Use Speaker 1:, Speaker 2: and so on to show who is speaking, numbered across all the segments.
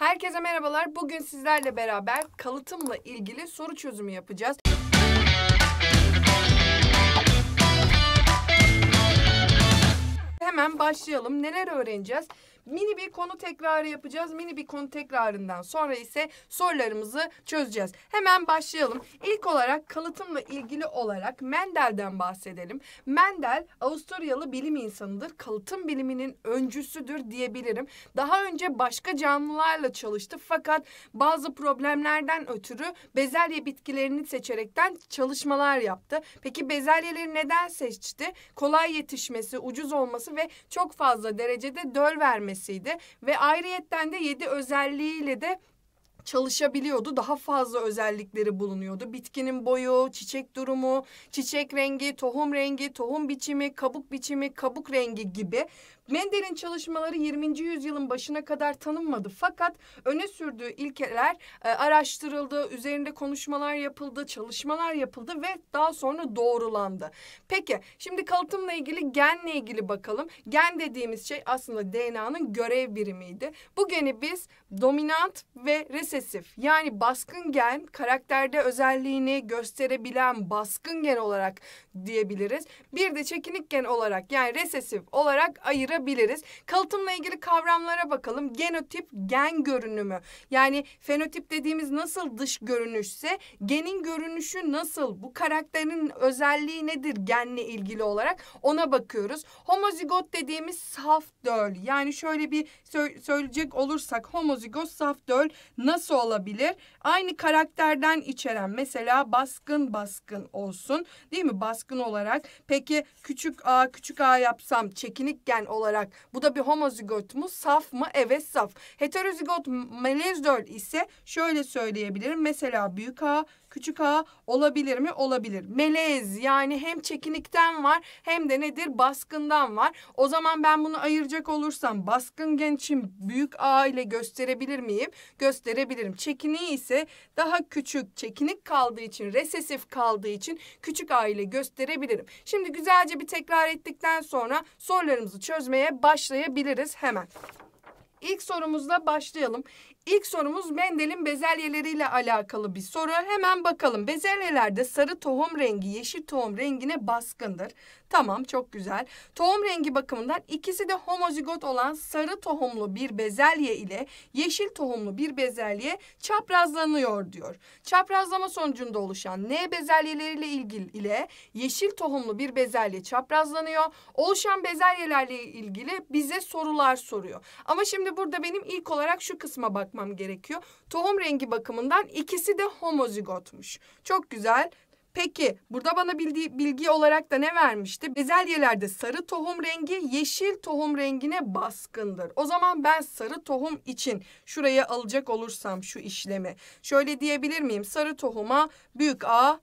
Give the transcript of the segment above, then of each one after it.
Speaker 1: Herkese merhabalar. Bugün sizlerle beraber kalıtımla ilgili soru çözümü yapacağız. Hemen başlayalım. Neler öğreneceğiz? Mini bir konu tekrarı yapacağız. Mini bir konu tekrarından sonra ise sorularımızı çözeceğiz. Hemen başlayalım. İlk olarak kalıtımla ilgili olarak Mendel'den bahsedelim. Mendel Avusturyalı bilim insanıdır. Kalıtım biliminin öncüsüdür diyebilirim. Daha önce başka canlılarla çalıştı fakat bazı problemlerden ötürü bezelye bitkilerini seçerekten çalışmalar yaptı. Peki bezelyeleri neden seçti? Kolay yetişmesi, ucuz olması ve çok fazla derecede döl vermesi ödemesiydi ve ayrıyetten de 7 özelliğiyle de çalışabiliyordu. Daha fazla özellikleri bulunuyordu. Bitkinin boyu, çiçek durumu, çiçek rengi, tohum rengi, tohum biçimi, kabuk biçimi, kabuk rengi gibi Mendel'in çalışmaları 20. yüzyılın başına kadar tanınmadı fakat öne sürdüğü ilkeler e, araştırıldı, üzerinde konuşmalar yapıldı, çalışmalar yapıldı ve daha sonra doğrulandı. Peki şimdi kalıtımla ilgili genle ilgili bakalım. Gen dediğimiz şey aslında DNA'nın görev birimiydi. Bu geni biz dominant ve resesif yani baskın gen karakterde özelliğini gösterebilen baskın gen olarak diyebiliriz. Bir de çekinik gen olarak yani resesif olarak ayırabiliriz ayırabiliriz. Kalıtımla ilgili kavramlara bakalım. Genotip gen görünümü. Yani fenotip dediğimiz nasıl dış görünüşse genin görünüşü nasıl? Bu karakterin özelliği nedir genle ilgili olarak? Ona bakıyoruz. Homozigot dediğimiz saf döl. Yani şöyle bir sö- söyleyecek olursak homozigot saf döl nasıl olabilir? Aynı karakterden içeren mesela baskın baskın olsun. Değil mi? Baskın olarak. Peki küçük a küçük a yapsam çekinik gen olarak olarak bu da bir homozigot mu saf mı? Evet saf. Heterozigot melezdör ise şöyle söyleyebilirim. Mesela büyük A Küçük a olabilir mi? Olabilir. Melez yani hem çekinikten var hem de nedir? Baskından var. O zaman ben bunu ayıracak olursam baskın gen için büyük A ile gösterebilir miyim? Gösterebilirim. Çekiniği ise daha küçük, çekinik kaldığı için, resesif kaldığı için küçük A ile gösterebilirim. Şimdi güzelce bir tekrar ettikten sonra sorularımızı çözmeye başlayabiliriz hemen. İlk sorumuzla başlayalım. İlk sorumuz Mendel'in bezelyeleriyle alakalı bir soru. Hemen bakalım. Bezelyelerde sarı tohum rengi yeşil tohum rengine baskındır. Tamam çok güzel. Tohum rengi bakımından ikisi de homozigot olan sarı tohumlu bir bezelye ile yeşil tohumlu bir bezelye çaprazlanıyor diyor. Çaprazlama sonucunda oluşan N bezelyeleriyle ilgili ile yeşil tohumlu bir bezelye çaprazlanıyor. Oluşan bezelyelerle ilgili bize sorular soruyor. Ama şimdi burada benim ilk olarak şu kısma bak bırakmam gerekiyor. Tohum rengi bakımından ikisi de homozigotmuş. Çok güzel. Peki burada bana bildiği, bilgi olarak da ne vermişti? Bezelyelerde sarı tohum rengi yeşil tohum rengine baskındır. O zaman ben sarı tohum için şuraya alacak olursam şu işlemi şöyle diyebilir miyim? Sarı tohuma büyük A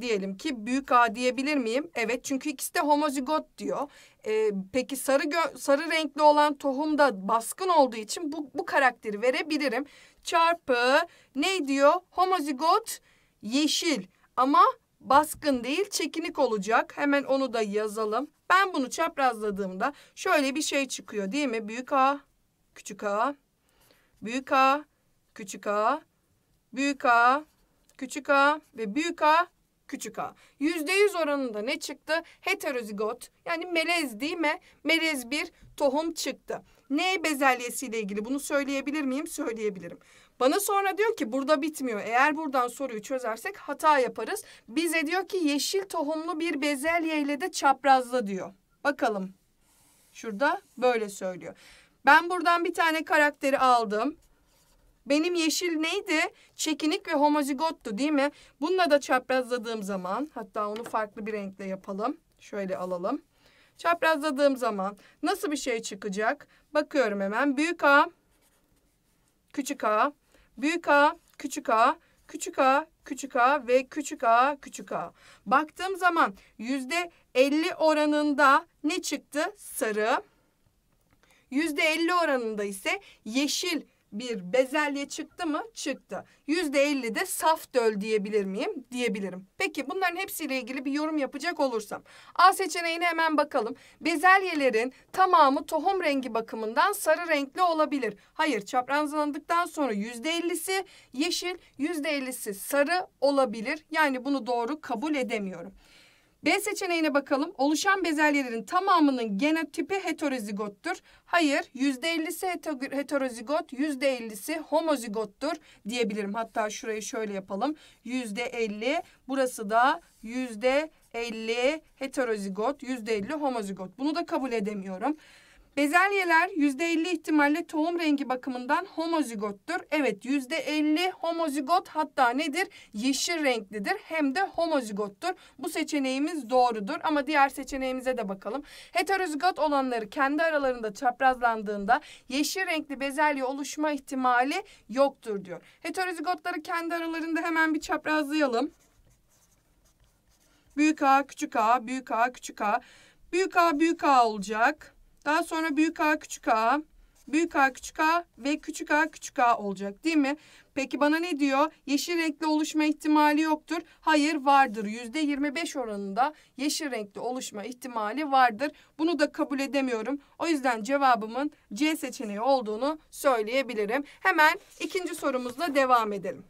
Speaker 1: diyelim ki büyük A diyebilir miyim? Evet çünkü ikisi de homozigot diyor. Ee, peki sarı sarı renkli olan tohum da baskın olduğu için bu, bu karakteri verebilirim. Çarpı ne diyor? Homozigot yeşil ama baskın değil çekinik olacak. Hemen onu da yazalım. Ben bunu çaprazladığımda şöyle bir şey çıkıyor değil mi? Büyük A, küçük A, büyük A, küçük A, büyük A, küçük A ve büyük A küçük a. Yüzde yüz oranında ne çıktı? Heterozigot yani melez değil mi? Melez bir tohum çıktı. Ne bezelyesiyle ilgili bunu söyleyebilir miyim? Söyleyebilirim. Bana sonra diyor ki burada bitmiyor. Eğer buradan soruyu çözersek hata yaparız. Bize diyor ki yeşil tohumlu bir bezelye ile de çaprazla diyor. Bakalım. Şurada böyle söylüyor. Ben buradan bir tane karakteri aldım. Benim yeşil neydi? Çekinik ve homozigottu değil mi? Bununla da çaprazladığım zaman hatta onu farklı bir renkle yapalım. Şöyle alalım. Çaprazladığım zaman nasıl bir şey çıkacak? Bakıyorum hemen. Büyük A, küçük A, büyük A, küçük A, küçük A, küçük A ve küçük A, küçük A. Baktığım zaman yüzde 50 oranında ne çıktı? Sarı. Yüzde 50 oranında ise yeşil bir bezelye çıktı mı? Çıktı. Yüzde elli de saf döl diyebilir miyim? Diyebilirim. Peki bunların hepsiyle ilgili bir yorum yapacak olursam. A seçeneğine hemen bakalım. Bezelyelerin tamamı tohum rengi bakımından sarı renkli olabilir. Hayır çaprazlandıktan sonra yüzde ellisi yeşil, yüzde ellisi sarı olabilir. Yani bunu doğru kabul edemiyorum. B seçeneğine bakalım. Oluşan bezelyelerin tamamının genotipi heterozigottur. Hayır, %50'si heterozigot, %50'si homozigottur diyebilirim. Hatta şurayı şöyle yapalım. %50, burası da %50 heterozigot, %50 homozigot. Bunu da kabul edemiyorum. Bezelyeler %50 ihtimalle tohum rengi bakımından homozigottur. Evet %50 homozigot hatta nedir? Yeşil renklidir hem de homozigottur. Bu seçeneğimiz doğrudur ama diğer seçeneğimize de bakalım. Heterozigot olanları kendi aralarında çaprazlandığında yeşil renkli bezelye oluşma ihtimali yoktur diyor. Heterozigotları kendi aralarında hemen bir çaprazlayalım. Büyük A, küçük A, büyük A, küçük A. Büyük A, büyük A olacak. Daha sonra büyük A küçük A, büyük A küçük A ve küçük A küçük A olacak değil mi? Peki bana ne diyor? Yeşil renkli oluşma ihtimali yoktur. Hayır vardır. Yüzde %25 oranında yeşil renkli oluşma ihtimali vardır. Bunu da kabul edemiyorum. O yüzden cevabımın C seçeneği olduğunu söyleyebilirim. Hemen ikinci sorumuzla devam edelim.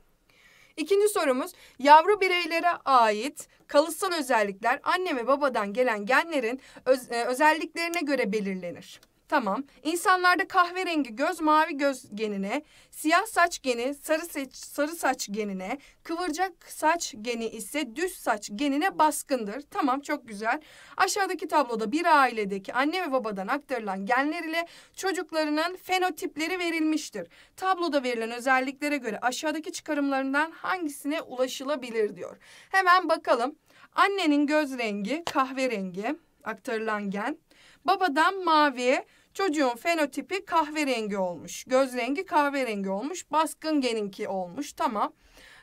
Speaker 1: İkinci sorumuz yavru bireylere ait kalıtsal özellikler anne ve babadan gelen genlerin öz, e, özelliklerine göre belirlenir. Tamam. İnsanlarda kahverengi göz mavi göz genine, siyah saç geni sarı, seç, sarı saç genine, kıvırcak saç geni ise düz saç genine baskındır. Tamam çok güzel. Aşağıdaki tabloda bir ailedeki anne ve babadan aktarılan genler ile çocuklarının fenotipleri verilmiştir. Tabloda verilen özelliklere göre aşağıdaki çıkarımlarından hangisine ulaşılabilir diyor. Hemen bakalım. Annenin göz rengi kahverengi aktarılan gen. Babadan mavi. Çocuğun fenotipi kahverengi olmuş. Göz rengi kahverengi olmuş. Baskın geninki olmuş. Tamam.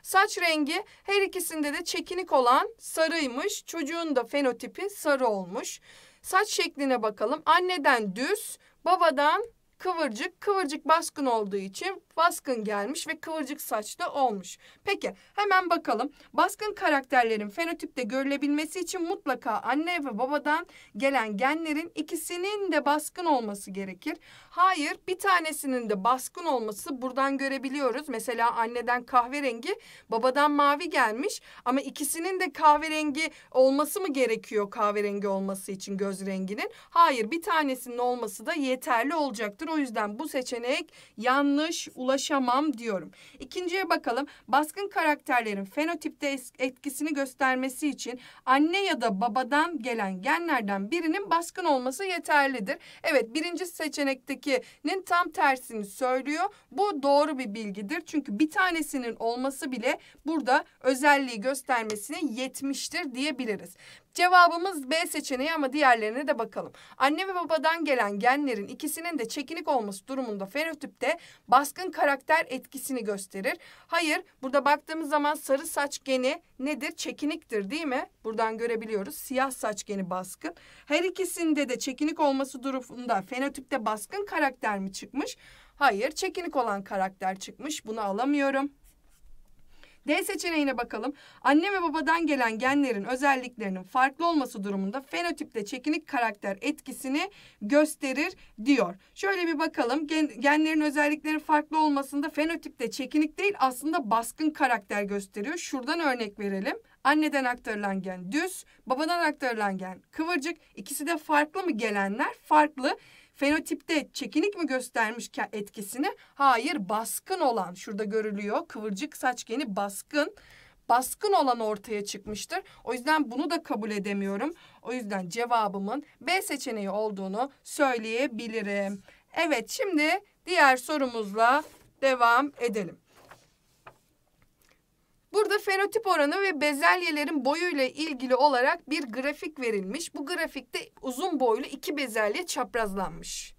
Speaker 1: Saç rengi her ikisinde de çekinik olan sarıymış. Çocuğun da fenotipi sarı olmuş. Saç şekline bakalım. Anneden düz, babadan Kıvırcık, kıvırcık baskın olduğu için baskın gelmiş ve kıvırcık saçlı olmuş. Peki hemen bakalım. Baskın karakterlerin fenotipte görülebilmesi için mutlaka anne ve babadan gelen genlerin ikisinin de baskın olması gerekir. Hayır bir tanesinin de baskın olması buradan görebiliyoruz. Mesela anneden kahverengi, babadan mavi gelmiş ama ikisinin de kahverengi olması mı gerekiyor kahverengi olması için göz renginin? Hayır bir tanesinin olması da yeterli olacaktır. O yüzden bu seçenek yanlış ulaşamam diyorum. İkinciye bakalım. Baskın karakterlerin fenotipte etkisini göstermesi için anne ya da babadan gelen genlerden birinin baskın olması yeterlidir. Evet birinci seçenektekinin tam tersini söylüyor. Bu doğru bir bilgidir. Çünkü bir tanesinin olması bile burada özelliği göstermesine yetmiştir diyebiliriz. Cevabımız B seçeneği ama diğerlerine de bakalım. Anne ve babadan gelen genlerin ikisinin de çekinik olması durumunda fenotipte baskın karakter etkisini gösterir. Hayır, burada baktığımız zaman sarı saç geni nedir? Çekiniktir değil mi? Buradan görebiliyoruz. Siyah saç geni baskın. Her ikisinde de çekinik olması durumunda fenotipte baskın karakter mi çıkmış? Hayır, çekinik olan karakter çıkmış. Bunu alamıyorum. D seçeneğine bakalım. Anne ve babadan gelen genlerin özelliklerinin farklı olması durumunda fenotipte çekinik karakter etkisini gösterir diyor. Şöyle bir bakalım. Gen, genlerin özellikleri farklı olmasında fenotipte çekinik değil aslında baskın karakter gösteriyor. Şuradan örnek verelim. Anneden aktarılan gen düz, babadan aktarılan gen kıvırcık. İkisi de farklı mı gelenler? Farklı. Fenotipte çekinik mi göstermiş etkisini? Hayır baskın olan şurada görülüyor kıvırcık saç geni baskın baskın olan ortaya çıkmıştır. O yüzden bunu da kabul edemiyorum. O yüzden cevabımın B seçeneği olduğunu söyleyebilirim. Evet şimdi diğer sorumuzla devam edelim. Burada fenotip oranı ve bezelyelerin boyuyla ilgili olarak bir grafik verilmiş. Bu grafikte uzun boylu iki bezelye çaprazlanmış.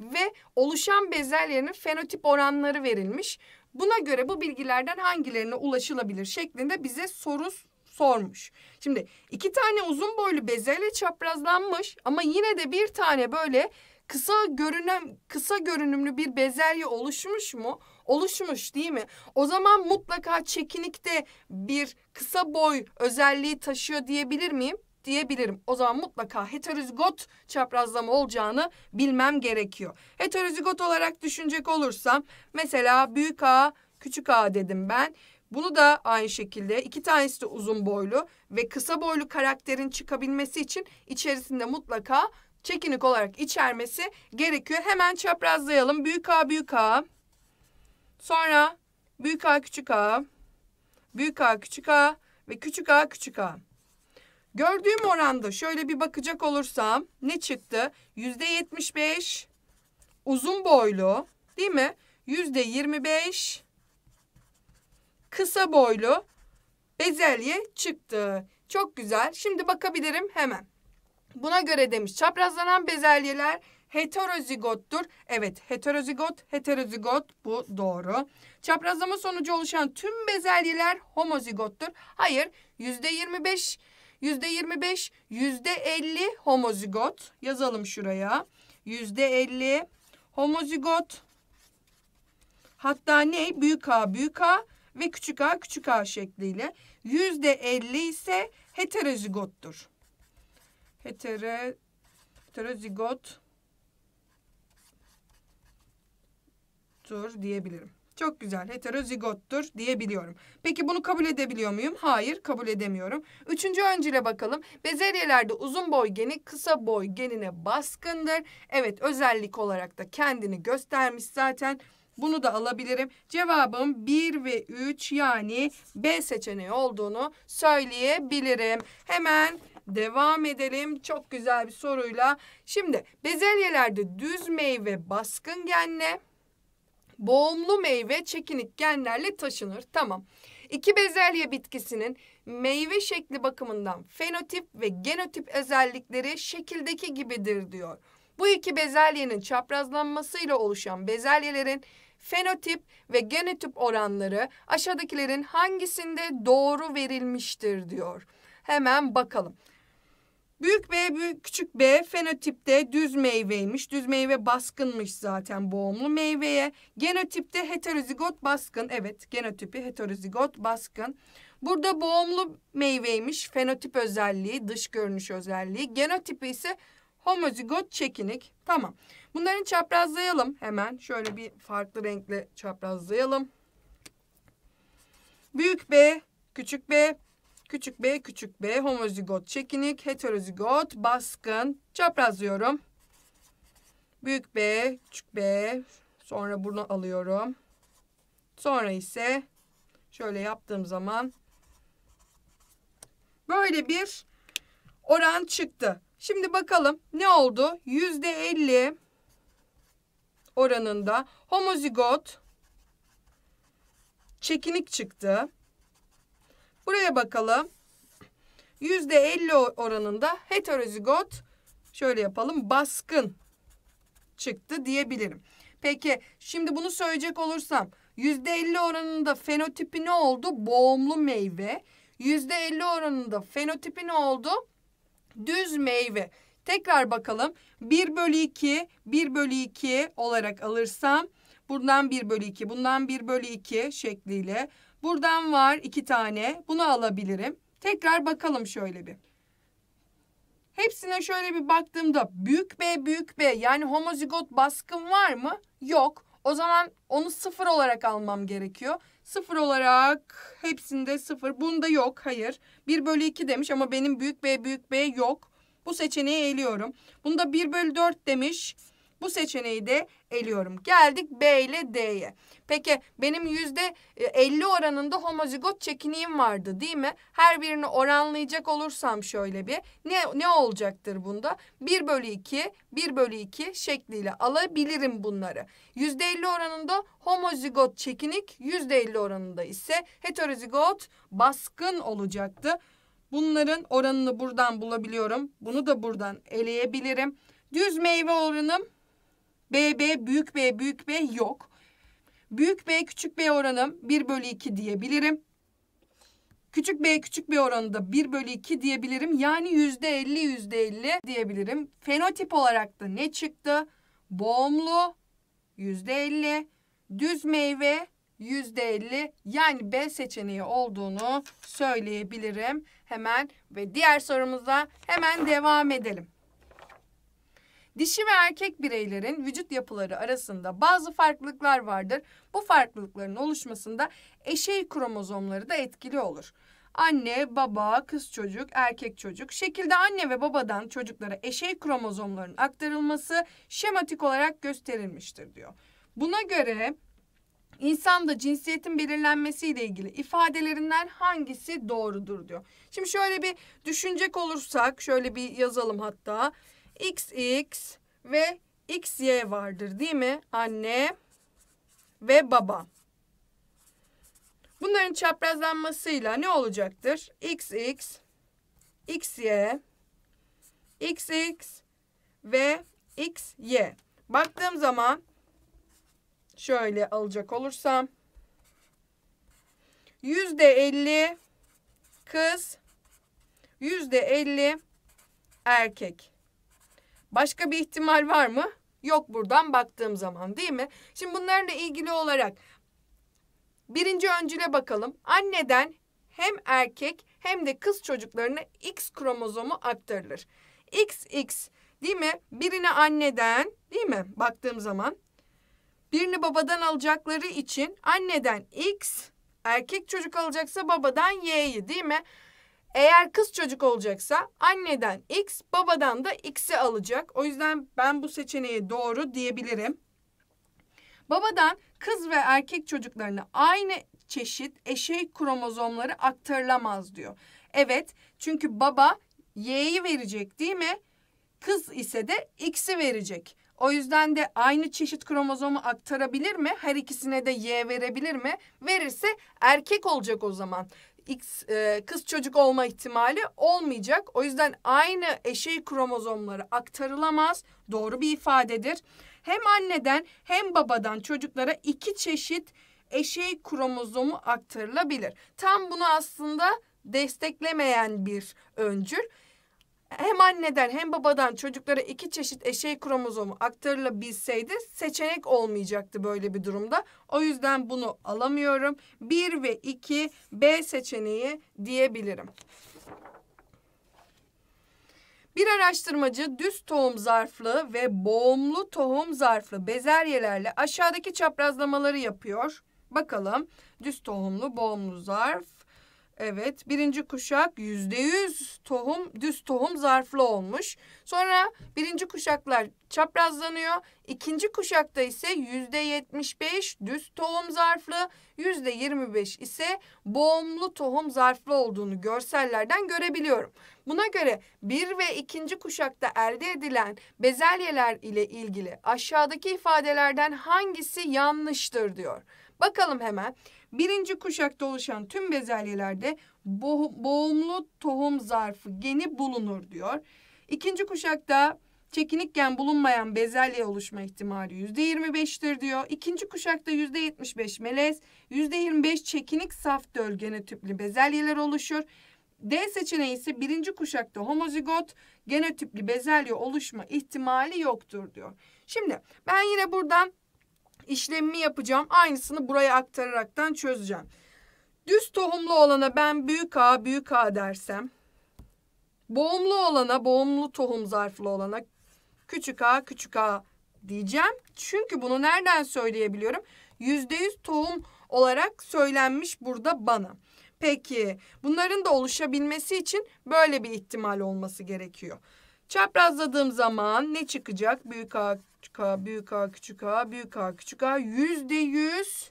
Speaker 1: Ve oluşan bezelyelerin fenotip oranları verilmiş. Buna göre bu bilgilerden hangilerine ulaşılabilir şeklinde bize soru sormuş. Şimdi iki tane uzun boylu bezelye çaprazlanmış ama yine de bir tane böyle kısa görünen kısa görünümlü bir bezelye oluşmuş mu? oluşmuş değil mi? O zaman mutlaka çekinikte bir kısa boy özelliği taşıyor diyebilir miyim? diyebilirim. O zaman mutlaka heterozigot çaprazlama olacağını bilmem gerekiyor. Heterozigot olarak düşünecek olursam mesela büyük A, küçük A dedim ben. Bunu da aynı şekilde iki tanesi de uzun boylu ve kısa boylu karakterin çıkabilmesi için içerisinde mutlaka çekinik olarak içermesi gerekiyor. Hemen çaprazlayalım. Büyük A, büyük A. Sonra büyük A küçük A, büyük A küçük A ve küçük A küçük A. Gördüğüm oranda şöyle bir bakacak olursam ne çıktı? Yüzde yetmiş beş uzun boylu değil mi? Yüzde yirmi beş kısa boylu bezelye çıktı. Çok güzel. Şimdi bakabilirim hemen. Buna göre demiş çaprazlanan bezelyeler heterozigottur. Evet heterozigot, heterozigot bu doğru. Çaprazlama sonucu oluşan tüm bezelyeler homozigottur. Hayır yüzde yirmi beş, yüzde yirmi beş, yüzde elli homozigot. Yazalım şuraya. Yüzde elli homozigot. Hatta ne? Büyük A, büyük A ve küçük A, küçük A şekliyle. Yüzde elli ise heterozigottur. Hetere, heterozigot heterozigottur diyebilirim. Çok güzel heterozigottur diyebiliyorum. Peki bunu kabul edebiliyor muyum? Hayır kabul edemiyorum. Üçüncü öncüle bakalım. Bezelyelerde uzun boy geni kısa boy genine baskındır. Evet özellik olarak da kendini göstermiş zaten. Bunu da alabilirim. Cevabım 1 ve 3 yani B seçeneği olduğunu söyleyebilirim. Hemen devam edelim. Çok güzel bir soruyla. Şimdi bezelyelerde düz meyve baskın genle Boğumlu meyve çekinik genlerle taşınır. Tamam. İki bezelye bitkisinin meyve şekli bakımından fenotip ve genotip özellikleri şekildeki gibidir diyor. Bu iki bezelyenin çaprazlanmasıyla oluşan bezelyelerin fenotip ve genotip oranları aşağıdakilerin hangisinde doğru verilmiştir diyor. Hemen bakalım. Büyük B, büyük, küçük B fenotipte düz meyveymiş. Düz meyve baskınmış zaten boğumlu meyveye. Genotipte heterozigot baskın. Evet genotipi heterozigot baskın. Burada boğumlu meyveymiş. Fenotip özelliği, dış görünüş özelliği. Genotipi ise homozigot çekinik. Tamam. Bunların çaprazlayalım hemen. Şöyle bir farklı renkle çaprazlayalım. Büyük B, küçük B Küçük b küçük b homozigot çekinik, heterozigot baskın. Çaprazlıyorum. Büyük b, küçük b. Sonra bunu alıyorum. Sonra ise şöyle yaptığım zaman böyle bir oran çıktı. Şimdi bakalım ne oldu? Yüzde elli oranında homozigot çekinik çıktı. Buraya bakalım. Yüzde elli oranında heterozigot şöyle yapalım baskın çıktı diyebilirim. Peki şimdi bunu söyleyecek olursam yüzde elli oranında fenotipi ne oldu? Boğumlu meyve. Yüzde elli oranında fenotipi ne oldu? Düz meyve. Tekrar bakalım. 1 bölü 2, 1 bölü 2 olarak alırsam bundan 1 bölü 2, bundan 1 bölü 2 şekliyle Buradan var iki tane. Bunu alabilirim. Tekrar bakalım şöyle bir. Hepsine şöyle bir baktığımda büyük B büyük B yani homozigot baskın var mı? Yok. O zaman onu sıfır olarak almam gerekiyor. Sıfır olarak hepsinde sıfır. Bunda yok hayır. 1 bölü 2 demiş ama benim büyük B büyük B yok. Bu seçeneği eliyorum. Bunda 1 bölü 4 demiş. Bu seçeneği de eliyorum. Geldik B ile D'ye. Peki benim yüzde 50 e, oranında homozigot çekiniğim vardı değil mi? Her birini oranlayacak olursam şöyle bir ne, ne olacaktır bunda? 1 bölü 2, 1 bölü 2 şekliyle alabilirim bunları. Yüzde 50 oranında homozigot çekinik, yüzde 50 oranında ise heterozigot baskın olacaktı. Bunların oranını buradan bulabiliyorum. Bunu da buradan eleyebilirim. Düz meyve oranım BB büyük B büyük B yok. Büyük B küçük B oranım 1 bölü 2 diyebilirim. Küçük B küçük B oranı da 1 bölü 2 diyebilirim. Yani %50 %50 diyebilirim. Fenotip olarak da ne çıktı? Boğumlu %50. Düz meyve %50 yani B seçeneği olduğunu söyleyebilirim. Hemen ve diğer sorumuza hemen devam edelim. Dişi ve erkek bireylerin vücut yapıları arasında bazı farklılıklar vardır. Bu farklılıkların oluşmasında eşey kromozomları da etkili olur. Anne, baba, kız çocuk, erkek çocuk şekilde anne ve babadan çocuklara eşey kromozomların aktarılması şematik olarak gösterilmiştir diyor. Buna göre İnsanda cinsiyetin belirlenmesiyle ilgili ifadelerinden hangisi doğrudur diyor. Şimdi şöyle bir düşünecek olursak şöyle bir yazalım hatta. XX ve XY vardır değil mi? Anne ve baba. Bunların çaprazlanmasıyla ne olacaktır? XX, XY, XX ve XY. Baktığım zaman şöyle alacak olursam yüzde elli kız yüzde elli erkek. Başka bir ihtimal var mı? Yok buradan baktığım zaman değil mi? Şimdi bunlarla ilgili olarak birinci öncüle bakalım. Anneden hem erkek hem de kız çocuklarına X kromozomu aktarılır. XX değil mi? Birini anneden değil mi? Baktığım zaman birini babadan alacakları için anneden X, erkek çocuk alacaksa babadan Y'yi değil mi? Eğer kız çocuk olacaksa anneden X, babadan da X'i alacak. O yüzden ben bu seçeneği doğru diyebilirim. Babadan kız ve erkek çocuklarına aynı çeşit eşey kromozomları aktarılamaz diyor. Evet çünkü baba Y'yi verecek değil mi? Kız ise de X'i verecek. O yüzden de aynı çeşit kromozomu aktarabilir mi? Her ikisine de Y verebilir mi? Verirse erkek olacak o zaman. X e, kız çocuk olma ihtimali olmayacak. O yüzden aynı eşey kromozomları aktarılamaz. Doğru bir ifadedir. Hem anneden hem babadan çocuklara iki çeşit eşey kromozomu aktarılabilir. Tam bunu aslında desteklemeyen bir öncül hem anneden hem babadan çocuklara iki çeşit eşey kromozomu aktarılabilseydi seçenek olmayacaktı böyle bir durumda. O yüzden bunu alamıyorum. 1 ve 2 B seçeneği diyebilirim. Bir araştırmacı düz tohum zarflı ve boğumlu tohum zarflı bezelyelerle aşağıdaki çaprazlamaları yapıyor. Bakalım düz tohumlu boğumlu zarf Evet birinci kuşak yüzde yüz tohum düz tohum zarflı olmuş. Sonra birinci kuşaklar çaprazlanıyor. İkinci kuşakta ise yüzde yetmiş beş düz tohum zarflı yüzde yirmi beş ise boğumlu tohum zarflı olduğunu görsellerden görebiliyorum. Buna göre bir ve ikinci kuşakta elde edilen bezelyeler ile ilgili aşağıdaki ifadelerden hangisi yanlıştır diyor. Bakalım hemen. Birinci kuşakta oluşan tüm bezelyelerde bo boğumlu tohum zarfı geni bulunur diyor. İkinci kuşakta çekinik gen bulunmayan bezelye oluşma ihtimali yüzde %25'tir diyor. İkinci kuşakta yüzde %75 melez, yüzde %25 çekinik saf döl genotipli bezelyeler oluşur. D seçeneği ise birinci kuşakta homozigot genotipli bezelye oluşma ihtimali yoktur diyor. Şimdi ben yine buradan işlemimi yapacağım. Aynısını buraya aktararaktan çözeceğim. Düz tohumlu olana ben büyük A büyük A dersem boğumlu olana boğumlu tohum zarflı olana küçük A küçük A diyeceğim. Çünkü bunu nereden söyleyebiliyorum? Yüzde yüz tohum olarak söylenmiş burada bana. Peki bunların da oluşabilmesi için böyle bir ihtimal olması gerekiyor. Çaprazladığım zaman ne çıkacak? Büyük A küçük A, büyük A küçük A, büyük A küçük A. Yüzde yüz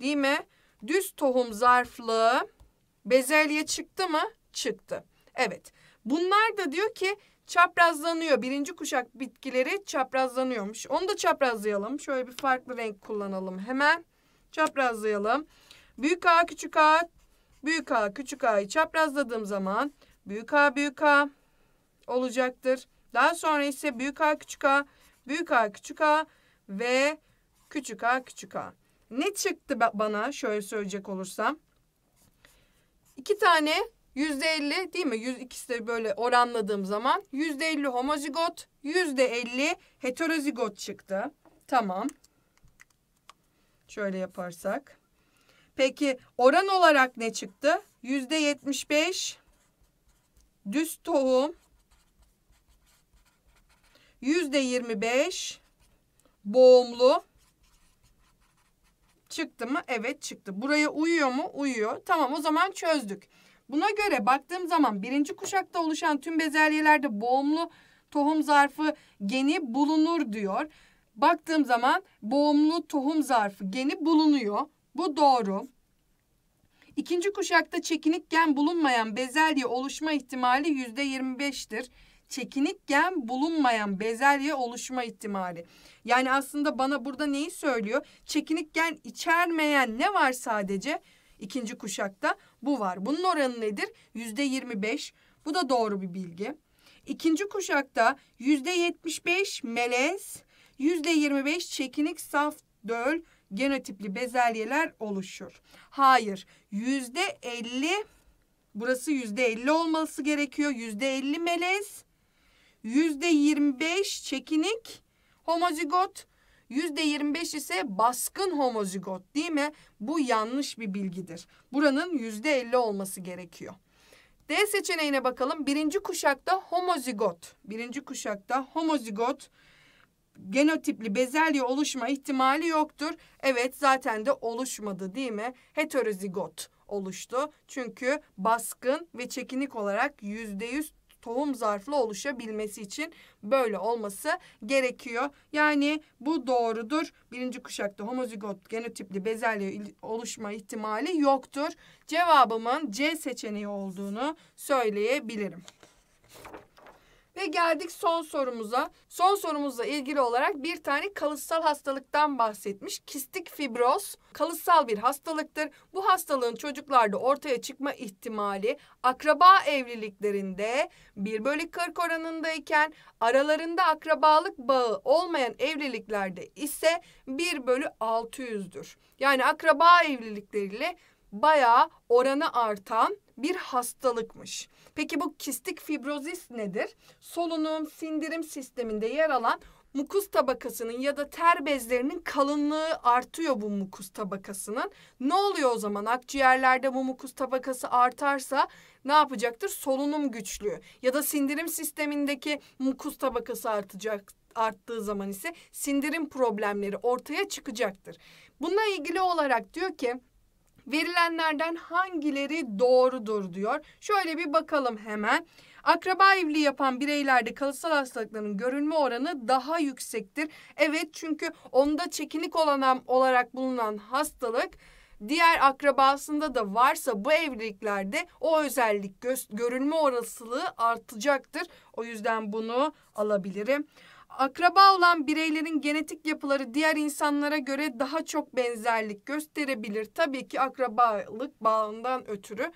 Speaker 1: değil mi? Düz tohum zarflı bezelye çıktı mı? Çıktı. Evet. Bunlar da diyor ki çaprazlanıyor. Birinci kuşak bitkileri çaprazlanıyormuş. Onu da çaprazlayalım. Şöyle bir farklı renk kullanalım hemen. Çaprazlayalım. Büyük A küçük A, büyük A küçük A'yı çaprazladığım zaman büyük A büyük A, olacaktır. Daha sonra ise büyük A küçük A, büyük A küçük A ve küçük A küçük A. Ne çıktı bana şöyle söyleyecek olursam? İki tane yüzde elli değil mi? Yüz, ikisi de böyle oranladığım zaman yüzde elli homozigot, yüzde elli heterozigot çıktı. Tamam. Şöyle yaparsak. Peki oran olarak ne çıktı? Yüzde yetmiş beş düz tohum %25 boğumlu çıktı mı? Evet çıktı. Buraya uyuyor mu? Uyuyor. Tamam o zaman çözdük. Buna göre baktığım zaman birinci kuşakta oluşan tüm bezelyelerde boğumlu tohum zarfı geni bulunur diyor. Baktığım zaman boğumlu tohum zarfı geni bulunuyor. Bu doğru. İkinci kuşakta çekinik gen bulunmayan bezelye oluşma ihtimali %25'tir çekinik gen bulunmayan bezelye oluşma ihtimali. Yani aslında bana burada neyi söylüyor? Çekinik gen içermeyen ne var sadece? İkinci kuşakta bu var. Bunun oranı nedir? Yüzde 25. Bu da doğru bir bilgi. İkinci kuşakta yüzde 75 melez, yüzde 25 çekinik saf döl genotipli bezelyeler oluşur. Hayır, yüzde 50 burası yüzde 50 olması gerekiyor. Yüzde 50 melez, yüzde yirmi çekinik homozigot, yüzde yirmi ise baskın homozigot değil mi? Bu yanlış bir bilgidir. Buranın yüzde elli olması gerekiyor. D seçeneğine bakalım. Birinci kuşakta homozigot. Birinci kuşakta homozigot genotipli bezelye oluşma ihtimali yoktur. Evet zaten de oluşmadı değil mi? Heterozigot oluştu. Çünkü baskın ve çekinik olarak yüzde yüz tohum zarfla oluşabilmesi için böyle olması gerekiyor. Yani bu doğrudur. Birinci kuşakta homozigot genotipli bezelye oluşma ihtimali yoktur. Cevabımın C seçeneği olduğunu söyleyebilirim. Ve geldik son sorumuza. Son sorumuzla ilgili olarak bir tane kalıtsal hastalıktan bahsetmiş. Kistik fibroz kalıtsal bir hastalıktır. Bu hastalığın çocuklarda ortaya çıkma ihtimali akraba evliliklerinde 1 bölü 40 oranındayken aralarında akrabalık bağı olmayan evliliklerde ise 1 bölü 600'dür. Yani akraba evlilikleriyle bayağı oranı artan bir hastalıkmış. Peki bu kistik fibrozis nedir? Solunum, sindirim sisteminde yer alan mukus tabakasının ya da ter bezlerinin kalınlığı artıyor bu mukus tabakasının. Ne oluyor o zaman? Akciğerlerde bu mukus tabakası artarsa ne yapacaktır? Solunum güçlüğü ya da sindirim sistemindeki mukus tabakası artacak arttığı zaman ise sindirim problemleri ortaya çıkacaktır. Bununla ilgili olarak diyor ki Verilenlerden hangileri doğrudur diyor. Şöyle bir bakalım hemen. Akraba evliliği yapan bireylerde kalıtsal hastalıkların görünme oranı daha yüksektir. Evet çünkü onda çekinik olan olarak bulunan hastalık diğer akrabasında da varsa bu evliliklerde o özellik görünme orasılığı artacaktır. O yüzden bunu alabilirim akraba olan bireylerin genetik yapıları diğer insanlara göre daha çok benzerlik gösterebilir. Tabii ki akrabalık bağından ötürü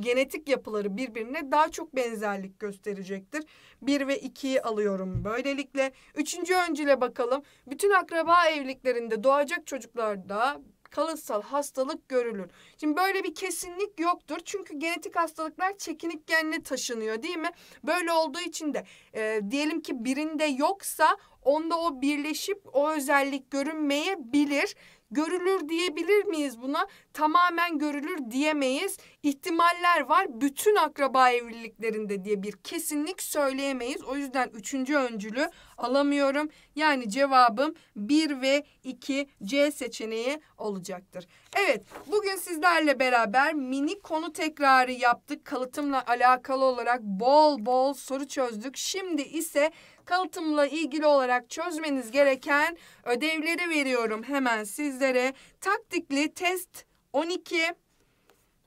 Speaker 1: genetik yapıları birbirine daha çok benzerlik gösterecektir. 1 ve 2'yi alıyorum böylelikle. Üçüncü öncüle bakalım. Bütün akraba evliliklerinde doğacak çocuklarda kalıtsal hastalık görülür. Şimdi böyle bir kesinlik yoktur. Çünkü genetik hastalıklar çekinik genle taşınıyor değil mi? Böyle olduğu için de e, diyelim ki birinde yoksa onda o birleşip o özellik görünmeyebilir. Görülür diyebilir miyiz buna? Tamamen görülür diyemeyiz. İhtimaller var bütün akraba evliliklerinde diye bir kesinlik söyleyemeyiz. O yüzden üçüncü öncülü alamıyorum. Yani cevabım 1 ve 2 C seçeneği olacaktır. Evet bugün sizlerle beraber mini konu tekrarı yaptık. Kalıtımla alakalı olarak bol bol soru çözdük. Şimdi ise Kalıtımla ilgili olarak çözmeniz gereken ödevleri veriyorum hemen sizlere. Taktikli test 12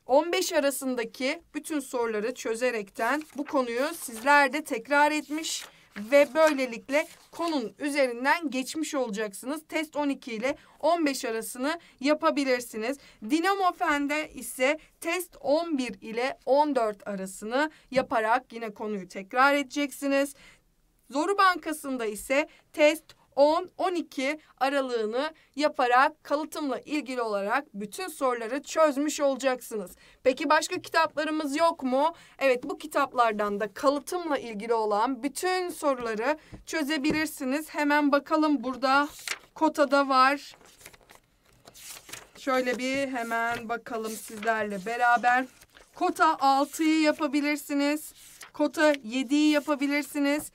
Speaker 1: 15 arasındaki bütün soruları çözerekten bu konuyu sizler de tekrar etmiş ve böylelikle konun üzerinden geçmiş olacaksınız. Test 12 ile 15 arasını yapabilirsiniz. Dinamo Fen'de ise test 11 ile 14 arasını yaparak yine konuyu tekrar edeceksiniz. Zoru Bankası'nda ise test 10-12 aralığını yaparak kalıtımla ilgili olarak bütün soruları çözmüş olacaksınız. Peki başka kitaplarımız yok mu? Evet bu kitaplardan da kalıtımla ilgili olan bütün soruları çözebilirsiniz. Hemen bakalım burada kotada var. Şöyle bir hemen bakalım sizlerle beraber. Kota 6'yı yapabilirsiniz. Kota 7'yi yapabilirsiniz.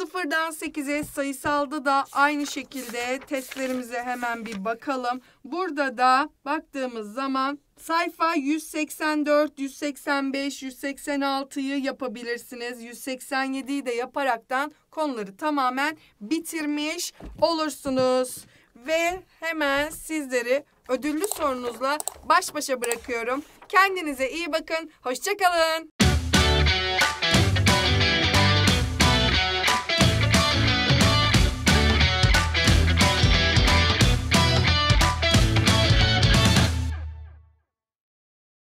Speaker 1: Sıfırdan 8'e sayısalda da aynı şekilde testlerimize hemen bir bakalım. Burada da baktığımız zaman sayfa 184, 185, 186'yı yapabilirsiniz. 187'yi de yaparaktan konuları tamamen bitirmiş olursunuz. Ve hemen sizleri ödüllü sorunuzla baş başa bırakıyorum. Kendinize iyi bakın. Hoşçakalın.